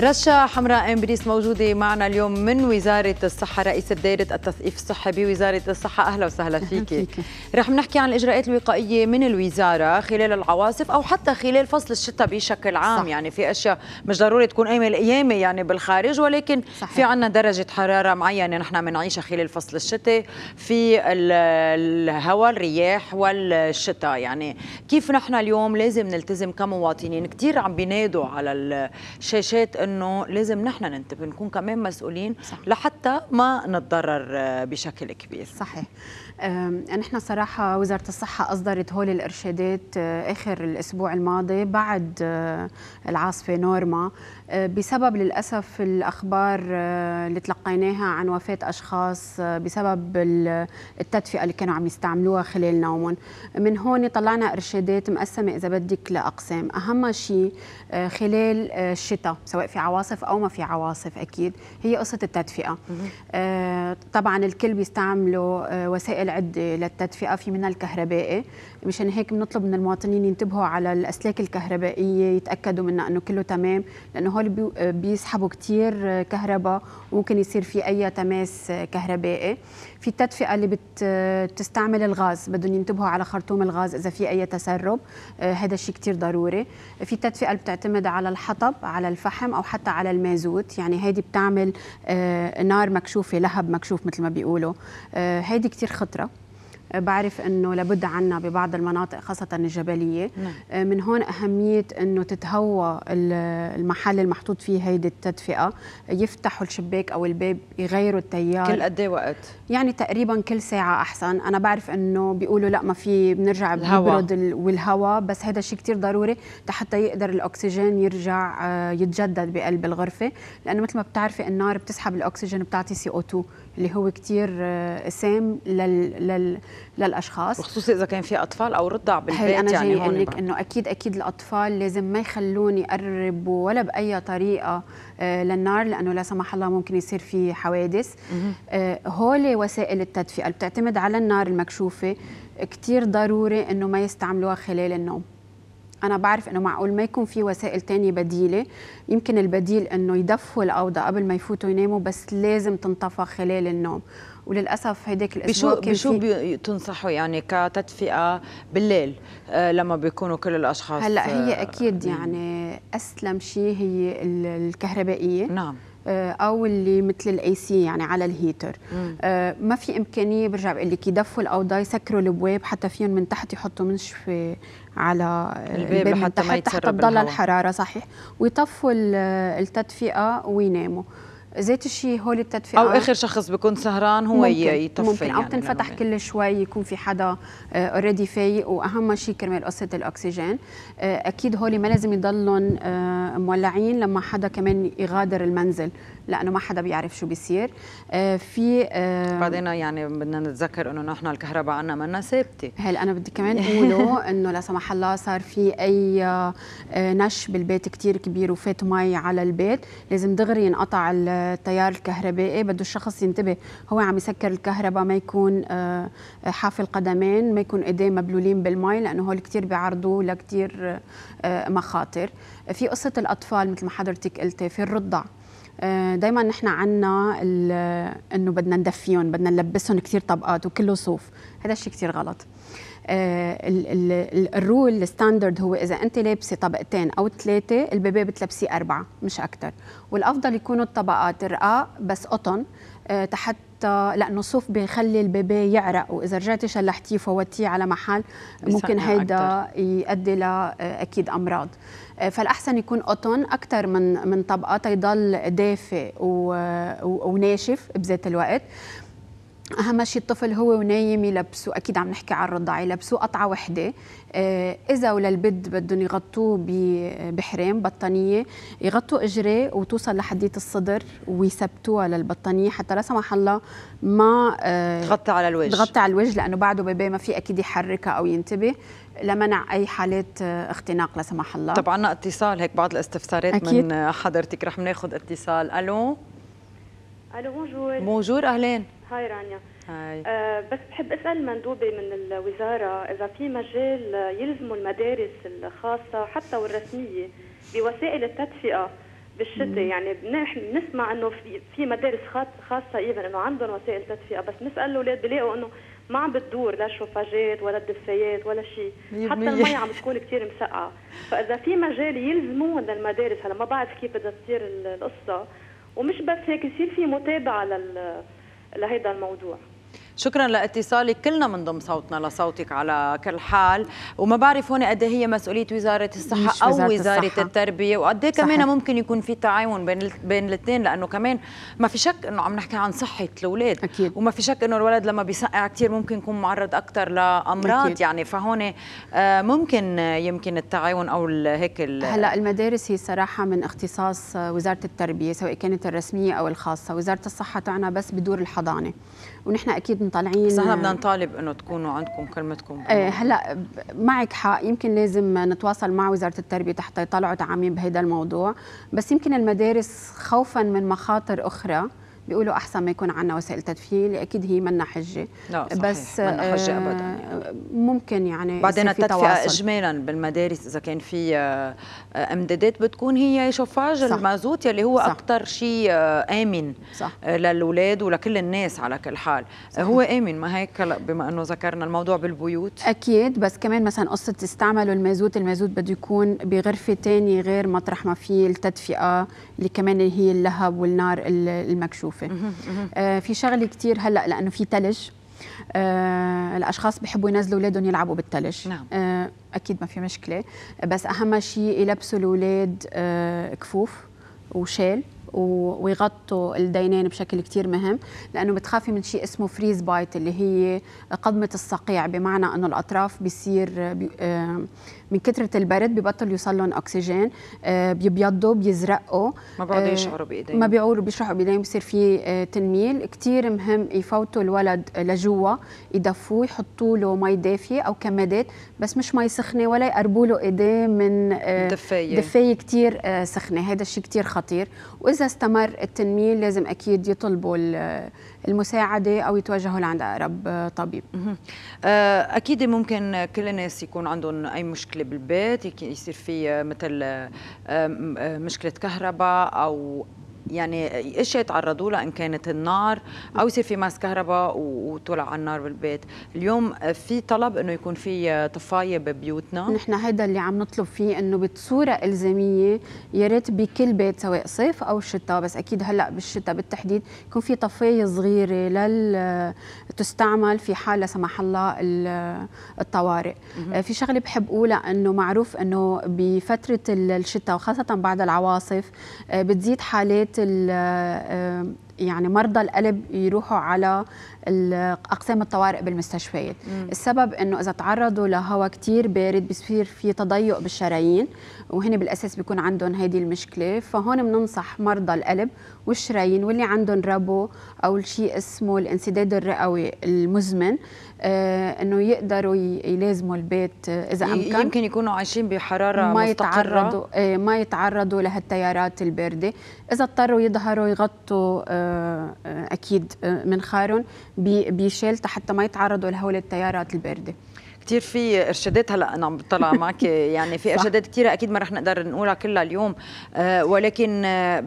رشا حمراء امبريس موجوده معنا اليوم من وزاره الصحه رئيسه دائره التثقيف الصحي بوزاره الصحه اهلا وسهلا فيكي رح نحكي عن الاجراءات الوقائيه من الوزاره خلال العواصف او حتى خلال فصل الشتاء بشكل عام صح. يعني في اشياء مش ضروري تكون ايام القيامه يعني بالخارج ولكن صحيح. في عندنا درجه حراره معينه نحن بنعيشها خلال فصل الشتاء في الهواء الرياح والشتاء يعني كيف نحن اليوم لازم نلتزم كمواطنين كثير عم بينادوا على الشاشات انه لازم نحن ننتبه نكون كمان مسؤولين صح. لحتى ما نتضرر بشكل كبير صحيح نحن صراحة وزارة الصحة أصدرت هول الإرشادات آه، آخر الأسبوع الماضي بعد آه، العاصفة نورما آه، بسبب للأسف الأخبار اللي تلقيناها عن وفاة أشخاص بسبب التدفئة اللي كانوا عم يستعملوها خلال نومهم من هون طلعنا إرشادات مقسمة إذا بدك لأقسام أهم شيء خلال الشتاء سواء في عواصف أو ما في عواصف أكيد هي قصة التدفئة طبعا الكل بيستعملوا وسائل العدة للتدفئة في منها الكهربائي مشان هيك بنطلب من المواطنين ينتبهوا على الاسلاك الكهربائيه يتاكدوا منها انه كله تمام لانه هول بيسحبوا كثير كهرباء وممكن يصير في اي تماس كهربائي في التدفئه اللي بتستعمل الغاز بدهم ينتبهوا على خرطوم الغاز اذا في اي تسرب هذا آه، الشيء كثير ضروري في التدفئه اللي بتعتمد على الحطب على الفحم او حتى على المازوت يعني هيدي بتعمل آه، نار مكشوفه لهب مكشوف مثل ما بيقولوا آه، هيدي كثير خطره بعرف انه لابد عنا ببعض المناطق خاصه الجبليه نعم. آه، من هون اهميه انه تتهوى المحل المحطوط فيه هيدي التدفئه يفتحوا الشباك او الباب يغيروا التيار كل قد إيه وقت يعني تقريبا كل ساعه احسن انا بعرف انه بيقولوا لا ما في بنرجع بيبرد والهواء بس هذا الشيء كثير ضروري حتى يقدر الاكسجين يرجع آه، يتجدد بقلب الغرفه لانه مثل ما بتعرفي النار بتسحب الاكسجين بتعطي سي او 2 اللي هو كثير آه، سام لل, لل للاشخاص خصوصا اذا كان في اطفال او رضع بالبيت أنا يعني انا لك انه اكيد اكيد الاطفال لازم ما يخلوني اقرب ولا باي طريقه آه، للنار لانه لا سمح الله ممكن يصير في حوادث آه، هول وسائل التدفئه اللي بتعتمد على النار المكشوفه كثير ضروري انه ما يستعملوها خلال النوم انا بعرف انه معقول ما يكون في وسائل تانية بديله يمكن البديل انه يدفوا الاوضه قبل ما يفوتوا يناموا بس لازم تنطفى خلال النوم وللاسف هيداك الاسبوع بشو كان بشو تنصحوا يعني كتدفئه بالليل آه لما بيكونوا كل الاشخاص هلا هي آه، اكيد يعني اسلم شيء هي الكهربائيه نعم آه، او اللي مثل الاي سي يعني على الهيتر آه ما في امكانيه برجع بقول لك يدفوا الاوضه يسكروا الابواب حتى فيهم من تحت يحطوا منشفه على الباب, الباب حتى ما يتسرب حتى تضل الحراره صحيح ويطفوا التدفئه ويناموا ذات الشيء هول التدفئه او اخر شخص بيكون سهران هو ممكن. يطفي ممكن يعني او تنفتح يعني. كل شوي يكون في حدا اوريدي آه، فايق واهم شيء كرمال قصه الاكسجين آه، اكيد هول ما لازم آه مولعين لما حدا كمان يغادر المنزل لانه ما حدا بيعرف شو بيصير آه، في بعدين يعني بدنا نتذكر انه نحن الكهرباء عنا منا ثابته هل انا بدي كمان اقوله انه لا سمح الله صار في اي نش بالبيت كتير كبير وفات مي على البيت لازم دغري ينقطع التيار الكهربائي بده الشخص ينتبه هو عم يسكر الكهرباء ما يكون آه، حافي القدمين ما يكون ايديه مبلولين بالماء لانه هول كثير بيعرضوه لكثير آه، مخاطر في قصه الاطفال مثل ما حضرتك قلتي في الرضع آه، دائما نحن عنا انه بدنا ندفيهم بدنا نلبسهم كثير طبقات وكله صوف هذا الشيء كثير غلط آه، الرول الستاندرد هو اذا انت لابسه طبقتين او ثلاثه البيبي بتلبسيه اربعه مش اكثر والافضل يكونوا الطبقات رقاق بس قطن آه، تحت لانه الصوف بيخلي البيبي يعرق واذا رجعتي شلحتيه فوتيه على محل ممكن هيدا يؤدي لاكيد آه، امراض فالاحسن يكون قطن اكثر من من طبقه يضل دافئ وناشف بذات الوقت اهم شيء الطفل هو ونايم يلبسوا اكيد عم نحكي عن الرضاعه يلبسوا قطعه وحده آه، اذا وللبد بدهم يغطوه بحريم بطانيه يغطوا اجريه وتوصل لحديه الصدر ويثبتوها للبطانيه حتى لا سمح الله ما آه، تغطي على الوجه تغطي على الوجه لانه بعده بيبي ما في اكيد يحركها او ينتبه لمنع اي حالات آه، اختناق لا سمح الله طبعا اتصال هيك بعض الاستفسارات أكيد. من حضرتك رح ناخذ اتصال الو الو بونجور بونجور اهلين هاي رانيا هاي. آه بس بحب اسال المندوبه من الوزاره اذا في مجال يلزموا المدارس الخاصه حتى والرسميه بوسائل التدفئه بالشتاء يعني نحن بنسمع انه في في مدارس خاصه ايفن انه عندهم وسائل تدفئه بس نسال الاولاد بيلاقوا انه ما عم بتدور لا شوفاجات ولا الدفايات ولا شيء حتى المي عم تكون كثير مسقعه فاذا في مجال يلزموا للمدارس هلا ما بعرف كيف بدها تصير القصه ومش بس هيك يصير في متابعه لل لهذا الموضوع شكرا لاتصالك كلنا بنضم صوتنا لصوتك على كل حال وما بعرف هون قد إيه هي مسؤوليه وزاره الصحه او وزاره, وزارة الصحة. التربيه وقد ايه كمان ممكن يكون في تعاون بين بين الاثنين لانه كمان ما في شك انه عم نحكي عن صحه الاولاد أكيد. وما في شك انه الولد لما بيسقع كثير ممكن يكون معرض اكثر لامراض أكيد. يعني فهون آه، ممكن آه، يمكن التعاون او هيك هلا المدارس هي صراحه من اختصاص آه، وزاره التربيه سواء كانت الرسميه او الخاصه وزاره الصحه تعنى بس بدور الحضانه ونحن اكيد طالعين صح آه، بدنا نطالب انه تكونوا عندكم كلمتكم ايه هلا معك حق يمكن لازم نتواصل مع وزاره التربيه تحت يطلعوا تعاميم بهذا الموضوع بس يمكن المدارس خوفا من مخاطر اخرى بيقولوا احسن ما يكون عندنا وسائل تدفين اكيد هي منا حجه لا صحيح. بس منا حجه ابدا يعني. آه، ممكن يعني بعدين التدفئه اجمالا بالمدارس اذا كان في آه، آه، امدادات بتكون هي شوفاج المازوت يلي هو اكثر شيء امن صح. للاولاد ولكل الناس على كل حال صحيح. هو امن ما هيك بما انه ذكرنا الموضوع بالبيوت اكيد بس كمان مثلا قصه تستعملوا المازوت المازوت بده يكون بغرفه ثانيه غير مطرح ما فيه التدفئه اللي كمان هي اللهب والنار المكشوفه معروفه آه في شغله كثير هلا لانه في ثلج آه الاشخاص بحبوا ينزلوا اولادهم يلعبوا بالثلج نعم. آه اكيد ما في مشكله بس اهم شيء يلبسوا الاولاد آه كفوف وشال ويغطوا الدينين بشكل كثير مهم لأنه بتخافي من شيء اسمه فريز بايت اللي هي قضمة الصقيع بمعنى أنه الأطراف بيصير آه، بي آه من كثره البرد ببطل يوصل لهم اكسجين آه، بيبيضوا بيزرقوا ما بيقعدوا آه، يشعروا بايديهم ما بيعوروا بيشرحوا بايديهم بصير في آه، تنميل كثير مهم يفوتوا الولد لجوا يدفوه يحطوا له مي دافيه او كمادات بس مش مي سخنه ولا يقربوا له ايديه من دفايه دفايه كثير سخنه هذا الشيء كثير خطير واذا استمر التنميل لازم اكيد يطلبوا المساعده او يتوجهوا لعند اقرب آه، طبيب آه، اكيد ممكن كل الناس يكون عندهم اي مشكله بالبيت يصير في مثل آه، مشكله كهرباء او يعني اشياء يتعرضوا لها ان كانت النار او يصير في ماس كهرباء وطلع على النار بالبيت، اليوم في طلب انه يكون في طفايه ببيوتنا نحن هذا اللي عم نطلب فيه انه بصوره الزاميه يا ريت بكل بيت سواء صيف او شتاء بس اكيد هلا بالشتاء بالتحديد يكون في طفايه صغيره لل تستعمل في حال لا سمح الله الطوارئ، في شغله بحب اقولها انه معروف انه بفتره الشتاء وخاصه بعد العواصف آه، بتزيد حالات آه، يعني مرضى القلب يروحوا على اقسام الطوارئ بالمستشفيات مم. السبب انه اذا تعرضوا لهواء كثير بارد بصير في تضيق بالشرايين وهن بالاساس بيكون عندهم هيدي المشكله فهون بننصح مرضى القلب والشرايين واللي عندهم ربو او شيء اسمه الانسداد الرئوي المزمن آه انه يقدروا يلازموا البيت آه، اذا امكن يمكن يكونوا عايشين بحراره ما يتعرضوا آه ما يتعرضوا لهالتيارات البارده اذا اضطروا يظهروا يغطوا آه, آه، اكيد آه، منخارهم بيشيل حتى ما يتعرضوا لهول التيارات البارده كثير في ارشادات هلا انا عم بطلع معك يعني في ارشادات كثيره اكيد ما رح نقدر نقولها كلها اليوم آه، ولكن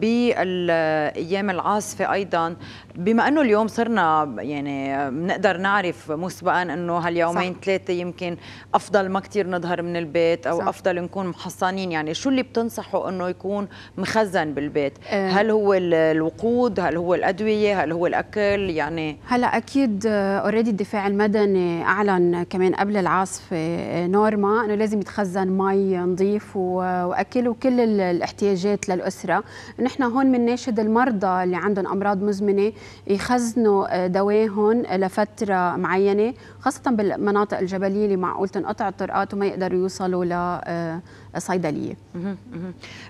بالايام العاصفه ايضا بما انه اليوم صرنا يعني بنقدر نعرف مسبقا انه هاليومين ثلاثه يمكن افضل ما كثير نظهر من البيت او صح. افضل نكون محصنين يعني شو اللي بتنصحوا انه يكون مخزن بالبيت أه هل هو الوقود هل هو الادويه هل هو الاكل يعني هلا اكيد اوريدي آه، الدفاع المدني اعلن كمان قبل كل العاصفه آه، نورما انه لازم يتخزن مي نظيف واكل وكل الاحتياجات للاسره نحن هون ناشد المرضى اللي عندهم امراض مزمنه يخزنوا آه، دواهم لفتره معينه خاصه بالمناطق الجبليه اللي معقول تنقطع الطرقات وما يقدروا يوصلوا ل آه، صيدليه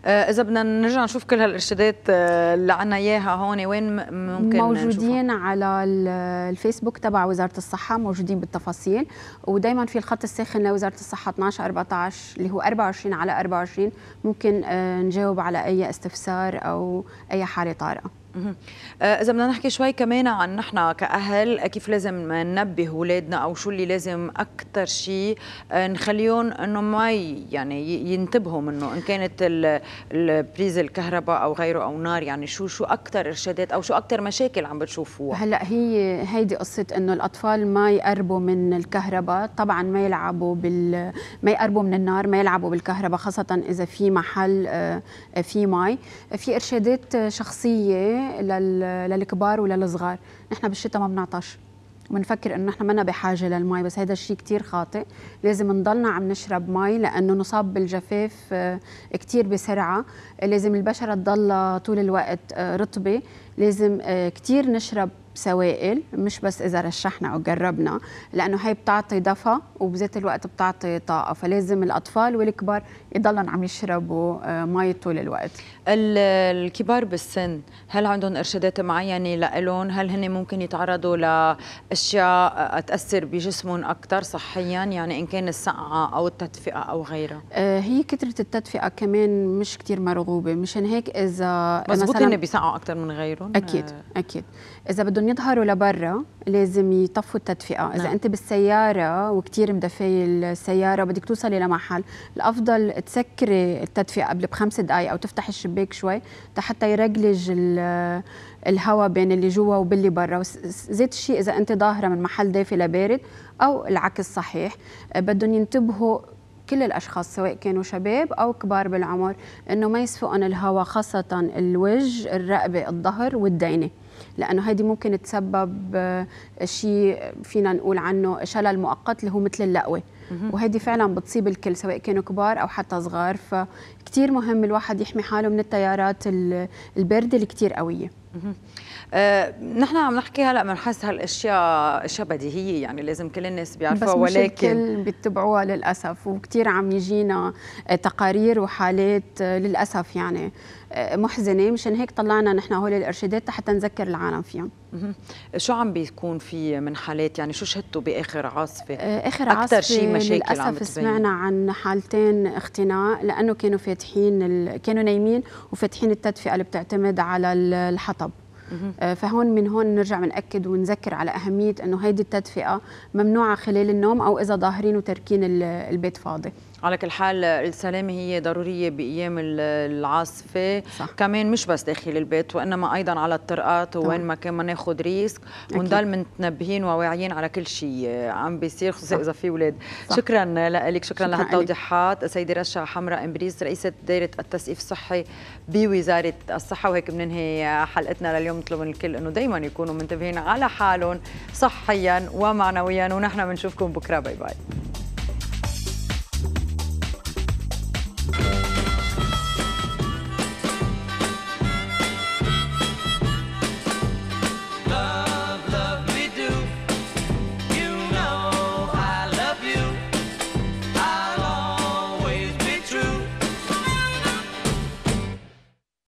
آه، اذا بدنا نرجع نشوف كل هالارشادات آه، اللي عنا اياها هون وين ممكن موجودين نشوفها؟ على الفيسبوك تبع وزاره الصحه موجودين بالتفاصيل ودائما في الخط الساخن لوزاره الصحه 12 14 اللي هو 24 على 24 ممكن آه، نجاوب على اي استفسار او اي حاله طارئه آه، اذا بدنا نحكي شوي كمان عن نحن كاهل كيف لازم ننبه اولادنا او شو اللي لازم اكثر شيء آه، نخليهم انه ما يعني ينتبهوا منه ان كانت البريز الكهرباء او غيره او نار يعني شو شو اكثر ارشادات او شو اكثر مشاكل عم بتشوفوها هلا هي هيدي قصه انه الاطفال ما يقربوا من الكهرباء طبعا ما يلعبوا بال ما يقربوا من النار ما يلعبوا بالكهرباء خاصه اذا في محل آه، في مي في ارشادات شخصيه للكبار وللصغار نحن بالشتاء ما بنعطش بنفكر انه نحن منا بحاجه للمي بس هذا الشيء كثير خاطئ لازم نضلنا عم نشرب مي لانه نصاب بالجفاف آه، كثير بسرعه لازم البشره تضل طول الوقت آه، رطبه لازم آه، كثير نشرب سوائل مش بس اذا رشحنا او جربنا لانه هي بتعطي دفى وبذات الوقت بتعطي طاقه فلازم الاطفال والكبار يضلهم عم يشربوا آه، مي طول الوقت الكبار بالسن هل عندهم ارشادات معينه لالهم هل هن ممكن يتعرضوا لاشياء تاثر بجسمهم اكثر صحيا يعني ان كان السقعه او التدفئه او غيرها آه، هي كثره التدفئه كمان مش كثير مرغوبه مشان هيك اذا مزبوط مثلا بيسقعوا اكثر من غيرهم اكيد آه. اكيد اذا بدهم يظهروا لبرا لازم يطفوا التدفئه نعم. اذا انت بالسياره وكثير مدفي السياره بدك توصلي لمحل الافضل تسكري التدفئه قبل بخمس دقائق او تفتحي الشباك شوي حتى يرجلج الهواء بين اللي جوا وباللي برا زيت الشيء اذا انت ظاهره من محل دافي لبارد او العكس صحيح بدهم ينتبهوا كل الاشخاص سواء كانوا شباب او كبار بالعمر انه ما يسفقن الهواء خاصه الوجه الرقبه الظهر والدينه لانه هيدي ممكن تسبب آه، شيء فينا نقول عنه شلل مؤقت اللي هو مثل اللقوه وهيدي فعلا بتصيب الكل سواء كانوا كبار او حتى صغار فكتير مهم الواحد يحمي حاله من التيارات البارده اللي كتير قويه أه، نحن عم نحكي هلا بنحس هالاشياء اشياء بديهيه يعني لازم كل الناس بيعرفوها ولكن الكل بيتبعوها للاسف وكثير عم يجينا تقارير وحالات آه، للاسف يعني محزنه مشان هيك طلعنا نحن هول الارشادات حتى نذكر العالم فيهم شو عم بيكون في من حالات يعني شو شهدتوا باخر عاصفه آه، اخر عاصفه اكثر شيء مشاكل للاسف عم سمعنا عن حالتين اختناق لانه كانوا فاتحين ال... كانوا نايمين وفاتحين التدفئه اللي بتعتمد على الحطب آه، فهون من هون نرجع بنأكد ونذكر على أهمية أنه هيدي التدفئة ممنوعة خلال النوم أو إذا ظاهرين وتركين البيت فاضي على كل حال السلامة هي ضرورية بأيام العاصفة صح. كمان مش بس داخل البيت وإنما أيضا على الطرقات وين ما كان ما ناخذ ريسك ونضل متنبهين وواعيين على كل شيء عم بيصير خصوصا إذا في أولاد شكرا لك شكرا, شكرا لهالتوضيحات سيدي رشا حمراء إمبريز رئيسة دائرة التسقيف الصحي بوزارة الصحة وهيك بننهي حلقتنا لليوم نطلب من الكل إنه دايما يكونوا منتبهين على حالهم صحيا ومعنويا ونحن بنشوفكم بكرة باي باي